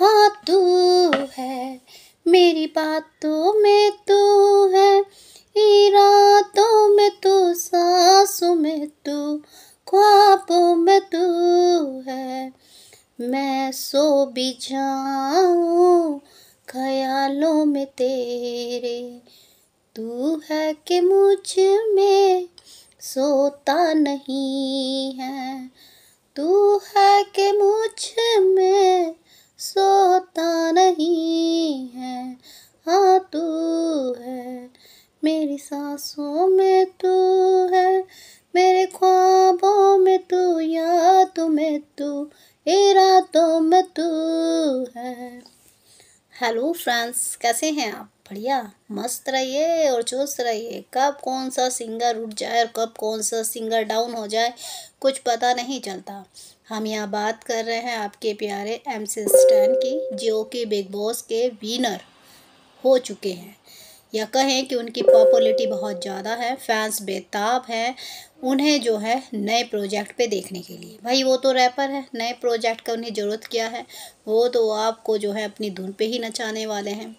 हाँ तू है मेरी बातों में तू है इरादों में तू सांसों में तू ख्वाबों में तू है मैं सो भी जाऊँ ख्यालों में तेरे तू है कि मुझ में सोता नहीं है तू है कि मुझ में सोता नहीं है हाँ तू है मेरी सांसों में तू है मेरे ख्वाबों में तू या तुम्हें तू इरादों में तू है हेलो फ्रेंड्स कैसे हैं आप बढ़िया मस्त रहिए और चुस्त रहिए कब कौन सा सिंगर उठ जाए और कब कौन सा सिंगर डाउन हो जाए कुछ पता नहीं चलता हम यहाँ बात कर रहे हैं आपके प्यारे एम सी स्टैन की जो कि बिग बॉस के विनर हो चुके हैं या कहें कि उनकी पॉपुलरिटी बहुत ज़्यादा है फैंस बेताब हैं उन्हें जो है नए प्रोजेक्ट पे देखने के लिए भाई वो तो रैपर है नए प्रोजेक्ट का उन्हें ज़रूरत क्या है वो तो आपको जो है अपनी धुन पे ही नचाने वाले हैं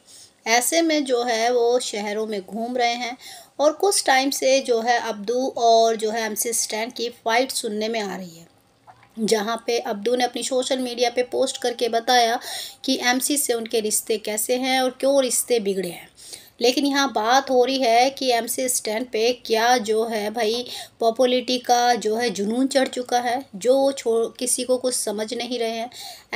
ऐसे में जो है वो शहरों में घूम रहे हैं और कुछ टाइम से जो है अब्दू और जो है एमसी स्टैंड की फ़ाइट सुनने में आ रही है जहाँ पे अब्दू ने अपनी सोशल मीडिया पे पोस्ट करके बताया कि एमसी से उनके रिश्ते कैसे हैं और क्यों रिश्ते बिगड़े हैं लेकिन यहाँ बात हो रही है कि एम सी स्टैंड पे क्या जो है भाई पॉपुलिटी का जो है जुनून चढ़ चुका है जो छो किसी को कुछ समझ नहीं रहे हैं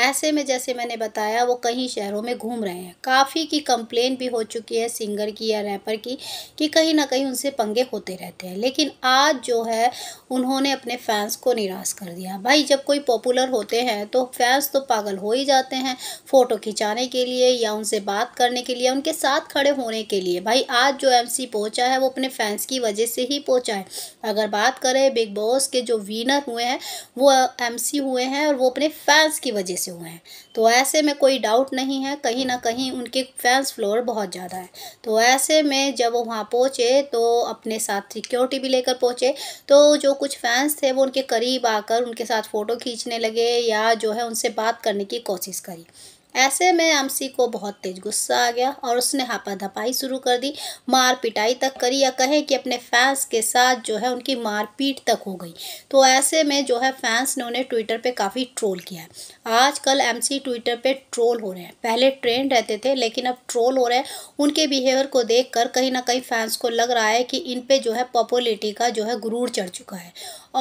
ऐसे में जैसे मैंने बताया वो कई शहरों में घूम रहे हैं काफ़ी की कंप्लेन भी हो चुकी है सिंगर की या रैपर की कि कहीं ना कहीं उनसे पंगे होते रहते हैं लेकिन आज जो है उन्होंने अपने फैंस को निराश कर दिया भाई जब कोई पॉपुलर होते हैं तो फैंस तो पागल हो ही जाते हैं फ़ोटो खिंचाने के लिए या उनसे बात करने के लिए उनके साथ खड़े होने के लिए भाई आज जो एमसी पहुंचा है वो अपने फैंस की वजह से ही पहुंचा है अगर बात करें बिग बॉस के जो विनर हुए हैं वो एमसी हुए हैं और वो अपने फैंस की वजह से हुए हैं तो ऐसे में कोई डाउट नहीं है कहीं ना कहीं उनके फैंस फ्लोर बहुत ज़्यादा है तो ऐसे में जब वो वहाँ पहुँचे तो अपने साथ सिक्योरिटी भी लेकर पहुँचे तो जो कुछ फैंस थे वो उनके करीब आकर उनके साथ फ़ोटो खींचने लगे या जो है उनसे बात करने की कोशिश करी ऐसे में अमसी को बहुत तेज गुस्सा आ गया और उसने हापा धपाई शुरू कर दी मार पिटाई तक करी या कहे कि अपने फैंस के साथ जो है उनकी मारपीट तक हो गई तो ऐसे में जो है फैंस ने उन्हें ट्विटर पे काफ़ी ट्रोल किया है आजकल एमसी ट्विटर पे ट्रोल हो रहे हैं पहले ट्रेंड रहते थे लेकिन अब ट्रोल हो रहे हैं उनके बिहेवियर को देख कर कहीं ना कहीं फैंस को लग रहा है कि इन पर जो है पॉपुलरिटी का जो है गुरूर चढ़ चुका है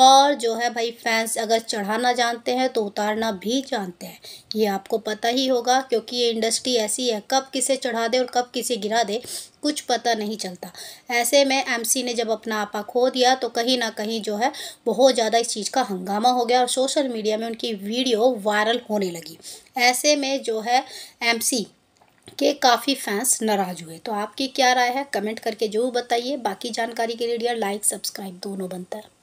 और जो है भाई फैंस अगर चढ़ाना जानते हैं तो उतारना भी जानते हैं ये आपको पता ही हो होगा क्योंकि ये इंडस्ट्री ऐसी है कब किसे चढ़ा दे और कब किसे गिरा दे कुछ पता नहीं चलता ऐसे में एमसी ने जब अपना आपा खो दिया तो कहीं ना कहीं जो है बहुत ज़्यादा इस चीज़ का हंगामा हो गया और सोशल मीडिया में उनकी वीडियो वायरल होने लगी ऐसे में जो है एम के काफ़ी फैंस नाराज हुए तो आपकी क्या राय है कमेंट करके जरूर बताइए बाकी जानकारी के लिए डियर लाइक सब्सक्राइब दोनों बनता है